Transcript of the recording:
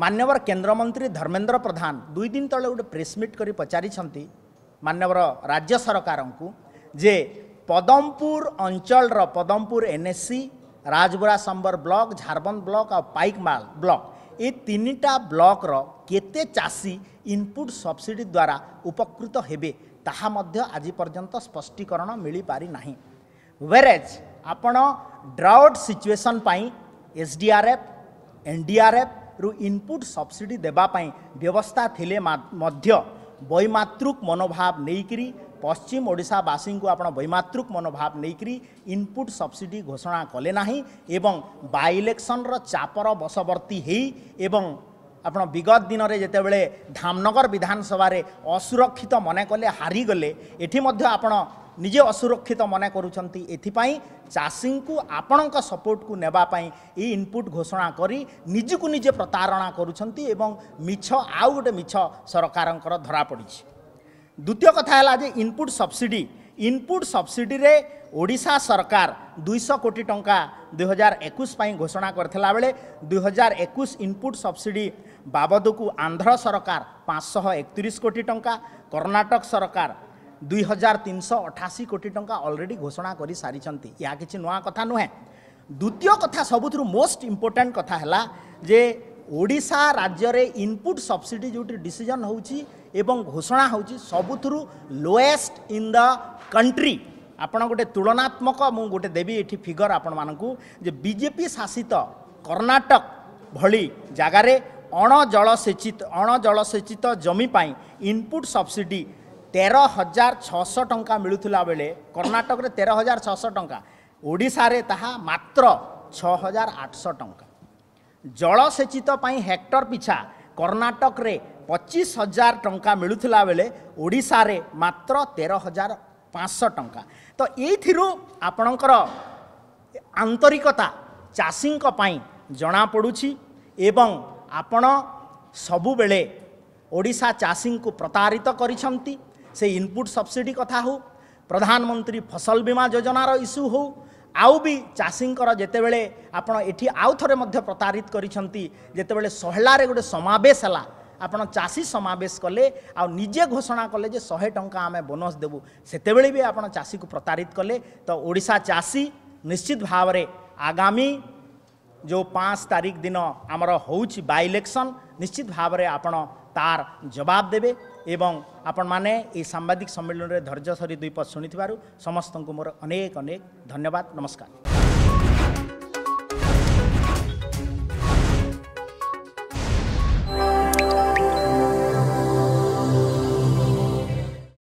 ମାନ୍ୟବର କେନ୍ଦ୍ରମନ୍ତ୍ରୀ ଧର୍ମେନ୍ଦ୍ର ପ୍ରଧାନ ଦୁଇ ଦିନ ତଳେ ଗୋଟେ ପ୍ରେସ୍ମିଟ୍ କରି ପଚାରିଛନ୍ତି ମାନ୍ୟବର ରାଜ୍ୟ ସରକାରଙ୍କୁ ଯେ ପଦମପୁର ଅଞ୍ଚଳର Padampur NSC Rajborasambar block Jharbandh block ଆଉ ପାଇକମାଲ ବ୍ଲକ ଏ ତିନିଟା ବ୍ଲକର କେତେ ଚାଷୀ ଇନପୁଟ୍ ସବସିଡ଼ି ଦ୍ୱାରା ଉପକୃତ ହେବେ ତାହା ମଧ୍ୟ ଆଜି ପର୍ଯ୍ୟନ୍ତ ସ୍ପଷ୍ଟୀକରଣ ମିଳିପାରିନାହିଁ ୱେରେଜ୍ ଆପଣ ଡ୍ରାଉଟ୍ ସିଚୁଏସନ୍ ପାଇଁ S D R F N D R F रु इनपुट सब्सिडी देवै थिले मध्य वैमतृक मनोभा नैक आपना आैमतृक मनोभा नै इनपुट सब्सिडी घोषणा कले नलेक्सन र चापर बसवर्ती है ए ଆପଣ ବିଗତ ଦିନରେ ଯେତେବେଳେ ଧାମନଗର ବିଧାନସଭାରେ ଅସୁରକ୍ଷିତ ମନେ କଲେ ହାରିଗଲେ ଏଠି ମଧ୍ୟ ଆପଣ ନିଜେ ଅସୁରକ୍ଷିତ ମନେ କରୁଛନ୍ତି ଏଥିପାଇଁ ଚାଷୀଙ୍କୁ ଆପଣଙ୍କ ସପୋର୍ଟକୁ ନେବା ପାଇଁ ଏଇ ଇନପୁଟ୍ ଘୋଷଣା କରି ନିଜକୁ ନିଜେ ପ୍ରତାରଣା କରୁଛନ୍ତି ଏବଂ ମିଛ ଆଉ ଗୋଟେ ମିଛ ସରକାରଙ୍କର ଧରାପଡ଼ିଛି ଦ୍ୱିତୀୟ କଥା ହେଲା ଯେ ଇନପୁଟ୍ ସବସିଡ଼ି ইনপুট সবসিডিরে ওড়শা সরকার দুইশ কোটি টঙ্কা দুই হাজার একুশ পাই ঘোষণা করেলা বেড়ে দুই হাজার একুশ ইনপুট সবসিডি বাবদকু আন্ধ্র সরকার পাঁচশহ একত্রিশ কোটি টঙ্কা কর্ণাটক সরকার দুই হাজার তিনশহ অঠাশি কোটি টঙ্কা অলরেডি ঘোষণা করে সারিছেন ইয়া কিছু নয় কথা নুহে দ্বিতীয় কথা সবুথ মোস্ট ইম্পর্টাট কথা হল যে ଓଡ଼ିଶା ରାଜ୍ୟରେ ଇନପୁଟ ସବସିଡ଼ି ଯେଉଁଠି ଡିସିଜନ ହେଉଛି ଏବଂ ଘୋଷଣା ହେଉଛି ସବୁଥିରୁ ଲୋଏଷ୍ଟ ଇନ୍ ଦ କଣ୍ଟ୍ରି ଆପଣ ଗୋଟେ ତୁଳନାତ୍ମକ ମୁଁ ଗୋଟେ ଦେବି ଏଠି ଫିଗର ଆପଣମାନଙ୍କୁ ଯେ ବିଜେପି ଶାସିତ କର୍ଣ୍ଣାଟକ ଭଳି ଜାଗାରେ ଅଣଜଳସେଚିତ ଅଣଜଳସେଚିତ ଜମି ପାଇଁ ଇନପୁଟ ସବସିଡ଼ି ତେର ହଜାର ଛଅଶହ ଟଙ୍କା ମିଳୁଥିଲା ବେଳେ କର୍ଣ୍ଣାଟକରେ ତେର ହଜାର ଛଅଶହ ଟଙ୍କା ଓଡ଼ିଶାରେ ତାହା ମାତ୍ର ଛଅ ହଜାର ଆଠଶହ ଟଙ୍କା ଜଳସେଚିତ ପାଇଁ ହେକ୍ଟର ପିଛା କର୍ଣ୍ଣାଟକରେ ପଚିଶ ହଜାର ଟଙ୍କା ମିଳୁଥିଲା ବେଳେ ଓଡ଼ିଶାରେ ମାତ୍ର ତେର ହଜାର ପାଞ୍ଚଶହ ଟଙ୍କା ତ ଏଇଥିରୁ ଆପଣଙ୍କର ଆନ୍ତରିକତା ଚାଷୀଙ୍କ ପାଇଁ ଜଣାପଡ଼ୁଛି ଏବଂ ଆପଣ ସବୁବେଳେ ଓଡ଼ିଶା ଚାଷୀଙ୍କୁ ପ୍ରତାରିତ କରିଛନ୍ତି ସେ ଇନପୁଟ୍ ସବସିଡ଼ି କଥା ହଉ ପ୍ରଧାନମନ୍ତ୍ରୀ ଫସଲ ବୀମା ଯୋଜନାର ଇସ୍ୟୁ ହଉ ଆଉ ବି ଚାଷୀଙ୍କର ଯେତେବେଳେ ଆପଣ ଏଠି ଆଉ ଥରେ ମଧ୍ୟ ପ୍ରତାରିତ କରିଛନ୍ତି ଯେତେବେଳେ ସହଲାରେ ଗୋଟେ ସମାବେଶ ହେଲା ଆପଣ ଚାଷୀ ସମାବେଶ କଲେ ଆଉ ନିଜେ ଘୋଷଣା କଲେ ଯେ ଶହେ ଟଙ୍କା ଆମେ ବୋନସ୍ ଦେବୁ ସେତେବେଳେ ବି ଆପଣ ଚାଷୀକୁ ପ୍ରତାରିତ କଲେ ତ ଓଡ଼ିଶା ଚାଷୀ ନିଶ୍ଚିତ ଭାବରେ ଆଗାମୀ ଯେଉଁ ପାଞ୍ଚ ତାରିଖ ଦିନ ଆମର ହେଉଛି ବାଇ ଇଲେକ୍ସନ୍ ନିଶ୍ଚିତ ଭାବରେ ଆପଣ तार जबाब देवे एबन आपन माने ए साम्बादिक सम्मेलोन रे धर्जा सरी द्विपास सुनितिवारु समस्तन को मुर अनेक अनेक धन्यवाद नमस्कार।